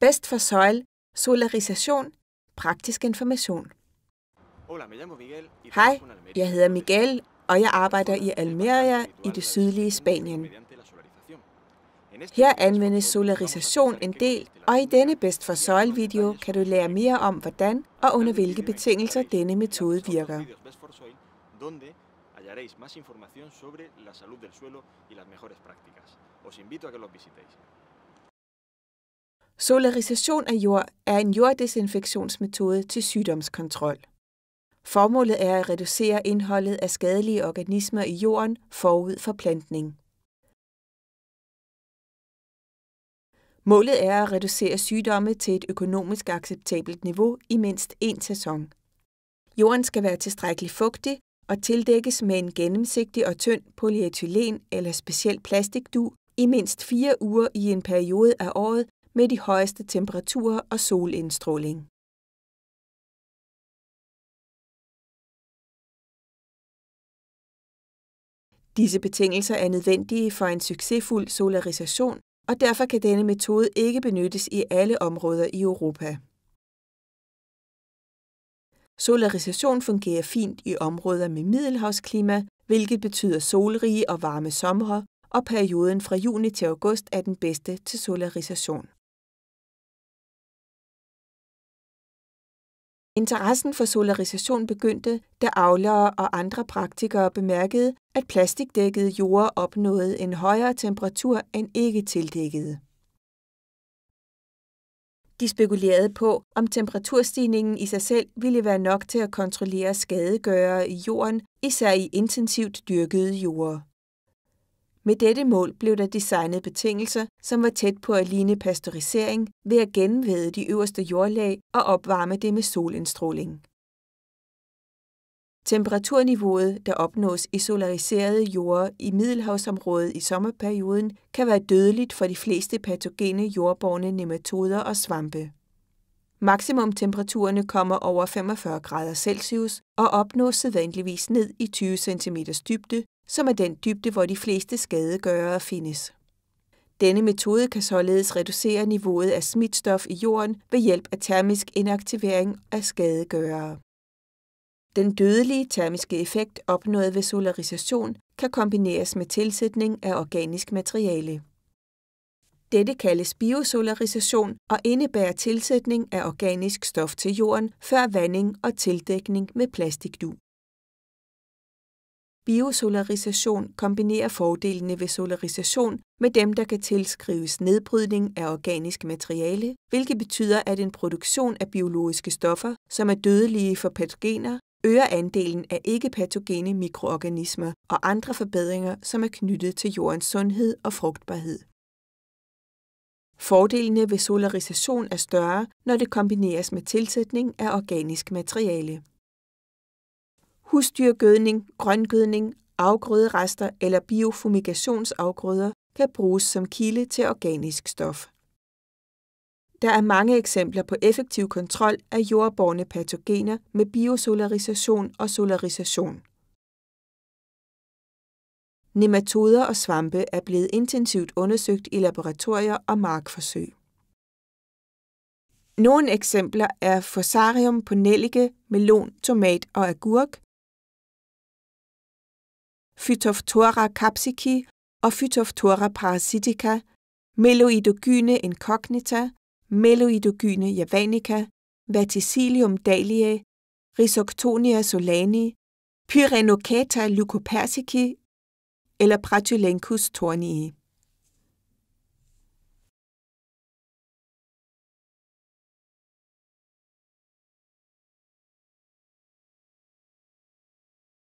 Best for Soil, Solarisation, Praktisk information. Hej, jeg hedder Miguel, og jeg arbejder i Almeria i det sydlige Spanien. Her anvendes solarisation en del, og i denne Best for Soil-video kan du lære mere om, hvordan og under hvilke betingelser denne metode virker. Os invito a que los visitéis. Solarisation af jord er en jorddesinfektionsmetode til sygdomskontrol. Formålet er at reducere indholdet af skadelige organismer i jorden forud for plantning. Målet er at reducere sygdomme til et økonomisk acceptabelt niveau i mindst én sæson. Jorden skal være tilstrækkeligt fugtig og tildækkes med en gennemsigtig og tynd polyethylen eller speciel plastikdu i mindst fire uger i en periode af året med de højeste temperaturer og solindstråling. Disse betingelser er nødvendige for en succesfuld solarisation, og derfor kan denne metode ikke benyttes i alle områder i Europa. Solarisation fungerer fint i områder med middelhavsklima, hvilket betyder solrige og varme somre, og perioden fra juni til august er den bedste til solarisation. Interessen for solarisation begyndte, da avlere og andre praktikere bemærkede, at plastikdækkede jorde opnåede en højere temperatur end ikke tildækkede. De spekulerede på, om temperaturstigningen i sig selv ville være nok til at kontrollere skadegørere i jorden, især i intensivt dyrkede jorder. Med dette mål blev der designet betingelser, som var tæt på at ligne pasteurisering ved at gennemvede de øverste jordlag og opvarme det med solindstråling. Temperaturniveauet, der opnås i solariserede jorder i Middelhavsområdet i sommerperioden, kan være dødeligt for de fleste patogene jordborne nematoder og svampe. Maksimumtemperaturerne kommer over 45 grader Celsius og opnås sædvanligvis ned i 20 cm dybde som er den dybde, hvor de fleste skadegørere findes. Denne metode kan således reducere niveauet af smitstof i jorden ved hjælp af termisk inaktivering af skadegørere. Den dødelige termiske effekt opnået ved solarisation kan kombineres med tilsætning af organisk materiale. Dette kaldes biosolarisation og indebærer tilsætning af organisk stof til jorden før vanding og tildækning med plastikdug. Biosolarisation kombinerer fordelene ved solarisation med dem, der kan tilskrives nedbrydning af organisk materiale, hvilket betyder, at en produktion af biologiske stoffer, som er dødelige for patogener, øger andelen af ikke-patogene mikroorganismer og andre forbedringer, som er knyttet til jordens sundhed og frugtbarhed. Fordelene ved solarisation er større, når det kombineres med tilsætning af organisk materiale. Husdyrgødning, grøngødning, afgrøderester eller biofumigationsafgrøder kan bruges som kilde til organisk stof. Der er mange eksempler på effektiv kontrol af jordborne patogener med biosolarisation og solarisation. Nematoder og svampe er blevet intensivt undersøgt i laboratorier og markforsøg. Nogle eksempler er fosarium på nellike, melon, tomat og agurk, Phytophthora capsici og Phytophthora parasitica, Meloidogyne incognita, Meloidogyne javanica, Vaticilium dahliae, Rhizoctonia solani, Pyrenoceta lucopersici eller Pratylenchus tornii.